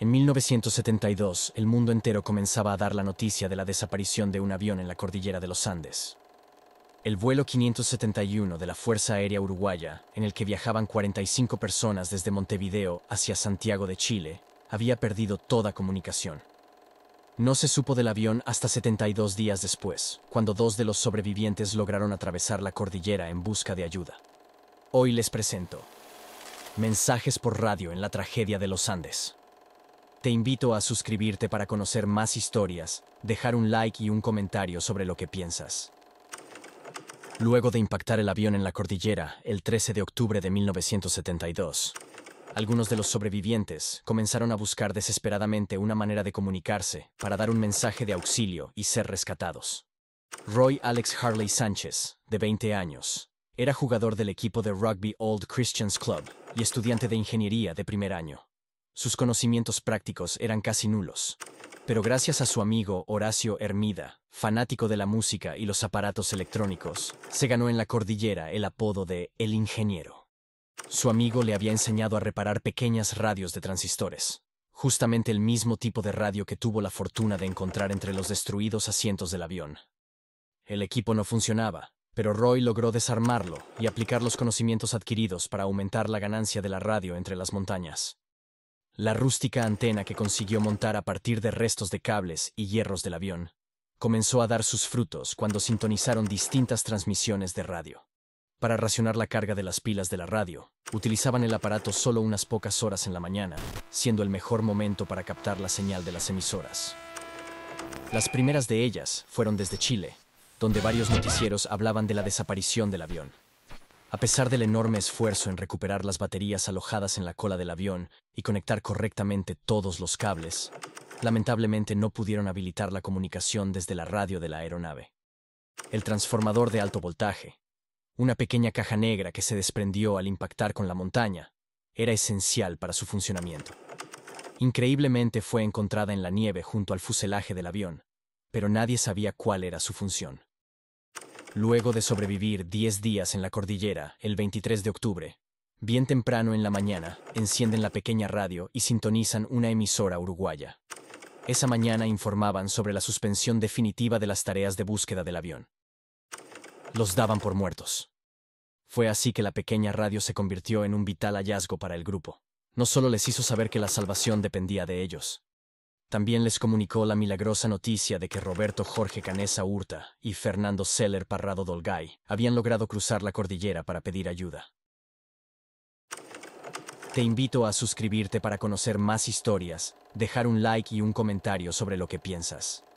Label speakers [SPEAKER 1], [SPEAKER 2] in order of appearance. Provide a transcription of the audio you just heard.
[SPEAKER 1] En 1972, el mundo entero comenzaba a dar la noticia de la desaparición de un avión en la cordillera de los Andes. El vuelo 571 de la Fuerza Aérea Uruguaya, en el que viajaban 45 personas desde Montevideo hacia Santiago de Chile, había perdido toda comunicación. No se supo del avión hasta 72 días después, cuando dos de los sobrevivientes lograron atravesar la cordillera en busca de ayuda. Hoy les presento Mensajes por radio en la tragedia de los Andes. Te invito a suscribirte para conocer más historias, dejar un like y un comentario sobre lo que piensas. Luego de impactar el avión en la cordillera, el 13 de octubre de 1972, algunos de los sobrevivientes comenzaron a buscar desesperadamente una manera de comunicarse para dar un mensaje de auxilio y ser rescatados. Roy Alex Harley Sánchez, de 20 años, era jugador del equipo de rugby Old Christians Club y estudiante de ingeniería de primer año. Sus conocimientos prácticos eran casi nulos, pero gracias a su amigo Horacio Hermida, fanático de la música y los aparatos electrónicos, se ganó en la cordillera el apodo de El Ingeniero. Su amigo le había enseñado a reparar pequeñas radios de transistores, justamente el mismo tipo de radio que tuvo la fortuna de encontrar entre los destruidos asientos del avión. El equipo no funcionaba, pero Roy logró desarmarlo y aplicar los conocimientos adquiridos para aumentar la ganancia de la radio entre las montañas la rústica antena que consiguió montar a partir de restos de cables y hierros del avión, comenzó a dar sus frutos cuando sintonizaron distintas transmisiones de radio. Para racionar la carga de las pilas de la radio, utilizaban el aparato solo unas pocas horas en la mañana, siendo el mejor momento para captar la señal de las emisoras. Las primeras de ellas fueron desde Chile, donde varios noticieros hablaban de la desaparición del avión. A pesar del enorme esfuerzo en recuperar las baterías alojadas en la cola del avión y conectar correctamente todos los cables, lamentablemente no pudieron habilitar la comunicación desde la radio de la aeronave. El transformador de alto voltaje, una pequeña caja negra que se desprendió al impactar con la montaña, era esencial para su funcionamiento. Increíblemente fue encontrada en la nieve junto al fuselaje del avión, pero nadie sabía cuál era su función. Luego de sobrevivir 10 días en la cordillera, el 23 de octubre, bien temprano en la mañana, encienden la pequeña radio y sintonizan una emisora uruguaya. Esa mañana informaban sobre la suspensión definitiva de las tareas de búsqueda del avión. Los daban por muertos. Fue así que la pequeña radio se convirtió en un vital hallazgo para el grupo. No solo les hizo saber que la salvación dependía de ellos, también les comunicó la milagrosa noticia de que Roberto Jorge Canesa Hurta y Fernando Seller Parrado Dolgay habían logrado cruzar la cordillera para pedir ayuda. Te invito a suscribirte para conocer más historias, dejar un like y un comentario sobre lo que piensas.